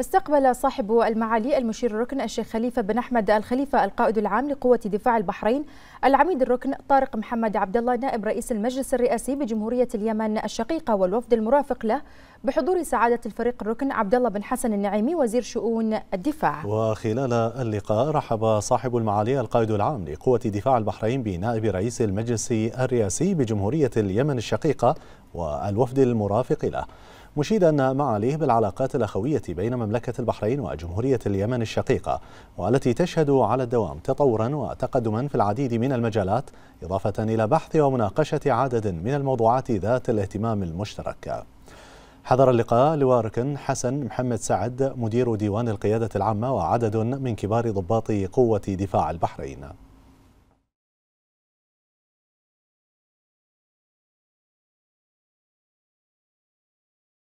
استقبل صاحب المعالي المشير الركن الشيخ خليفة بن أحمد الخليفة القائد العام لقوة دفاع البحرين العميد الركن طارق محمد عبد الله نائب رئيس المجلس الرئاسي بجمهورية اليمن الشقيقة والوفد المرافق له بحضور سعادة الفريق الركن عبد الله بن حسن النعيمي وزير شؤون الدفاع. وخلال اللقاء رحب صاحب المعالي القائد العام لقوة دفاع البحرين بنائب رئيس المجلس الرئاسي بجمهورية اليمن الشقيقة والوفد المرافق له مشيدا معاليه بالعلاقات الأخوية بين مملكة البحرين وجمهورية اليمن الشقيقة والتي تشهد على الدوام تطورا وتقدما في العديد من المجالات إضافة إلى بحث ومناقشة عدد من الموضوعات ذات الاهتمام المشترك حضر اللقاء لواركن حسن محمد سعد مدير ديوان القيادة العامة وعدد من كبار ضباط قوة دفاع البحرين